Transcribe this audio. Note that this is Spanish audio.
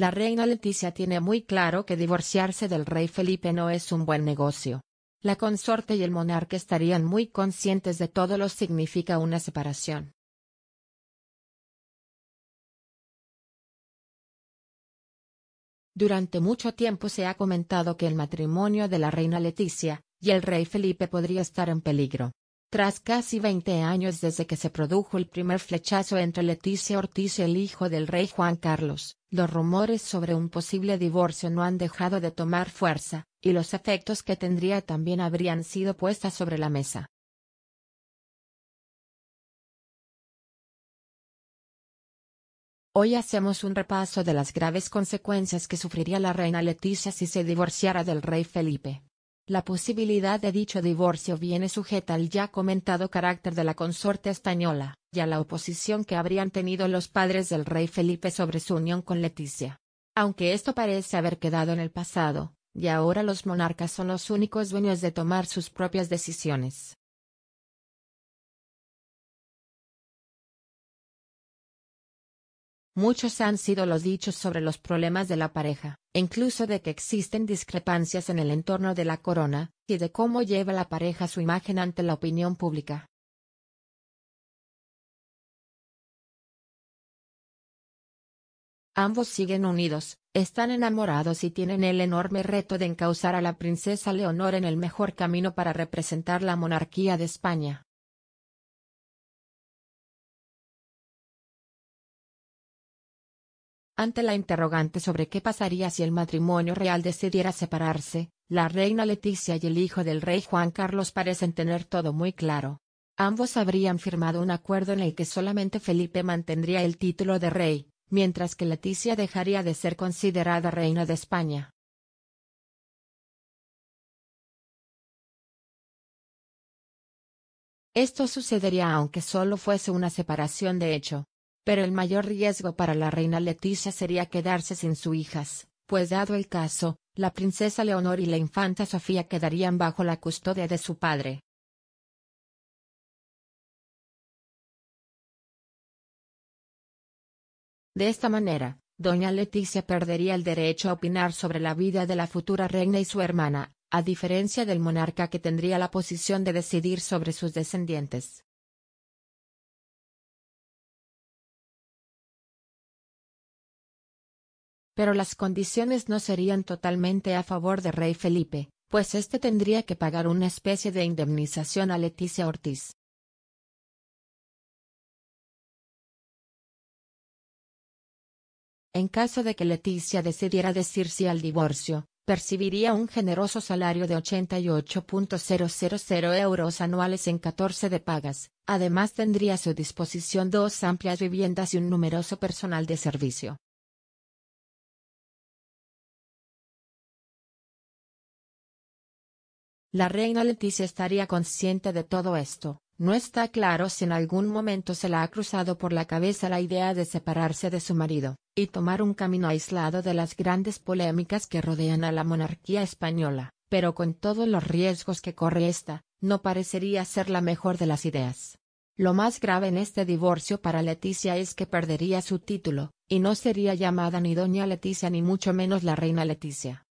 La reina Leticia tiene muy claro que divorciarse del rey Felipe no es un buen negocio. La consorte y el monarca estarían muy conscientes de todo lo significa una separación. Durante mucho tiempo se ha comentado que el matrimonio de la reina Leticia y el rey Felipe podría estar en peligro. Tras casi 20 años desde que se produjo el primer flechazo entre Leticia Ortiz y el hijo del rey Juan Carlos, los rumores sobre un posible divorcio no han dejado de tomar fuerza, y los efectos que tendría también habrían sido puestas sobre la mesa. Hoy hacemos un repaso de las graves consecuencias que sufriría la reina Leticia si se divorciara del rey Felipe. La posibilidad de dicho divorcio viene sujeta al ya comentado carácter de la consorte española, y a la oposición que habrían tenido los padres del rey Felipe sobre su unión con Leticia. Aunque esto parece haber quedado en el pasado, y ahora los monarcas son los únicos dueños de tomar sus propias decisiones. Muchos han sido los dichos sobre los problemas de la pareja incluso de que existen discrepancias en el entorno de la corona, y de cómo lleva la pareja su imagen ante la opinión pública. Ambos siguen unidos, están enamorados y tienen el enorme reto de encauzar a la princesa Leonor en el mejor camino para representar la monarquía de España. Ante la interrogante sobre qué pasaría si el matrimonio real decidiera separarse, la reina Leticia y el hijo del rey Juan Carlos parecen tener todo muy claro. Ambos habrían firmado un acuerdo en el que solamente Felipe mantendría el título de rey, mientras que Leticia dejaría de ser considerada reina de España. Esto sucedería aunque solo fuese una separación de hecho, pero el mayor riesgo para la reina Leticia sería quedarse sin sus hijas, pues dado el caso, la princesa Leonor y la infanta Sofía quedarían bajo la custodia de su padre. De esta manera, doña Leticia perdería el derecho a opinar sobre la vida de la futura reina y su hermana, a diferencia del monarca que tendría la posición de decidir sobre sus descendientes. Pero las condiciones no serían totalmente a favor de Rey Felipe, pues éste tendría que pagar una especie de indemnización a Leticia Ortiz. En caso de que Leticia decidiera decir sí al divorcio, percibiría un generoso salario de 88.000 euros anuales en 14 de pagas, además tendría a su disposición dos amplias viviendas y un numeroso personal de servicio. La reina Leticia estaría consciente de todo esto. No está claro si en algún momento se la ha cruzado por la cabeza la idea de separarse de su marido, y tomar un camino aislado de las grandes polémicas que rodean a la monarquía española, pero con todos los riesgos que corre esta, no parecería ser la mejor de las ideas. Lo más grave en este divorcio para Leticia es que perdería su título, y no sería llamada ni doña Leticia ni mucho menos la reina Leticia.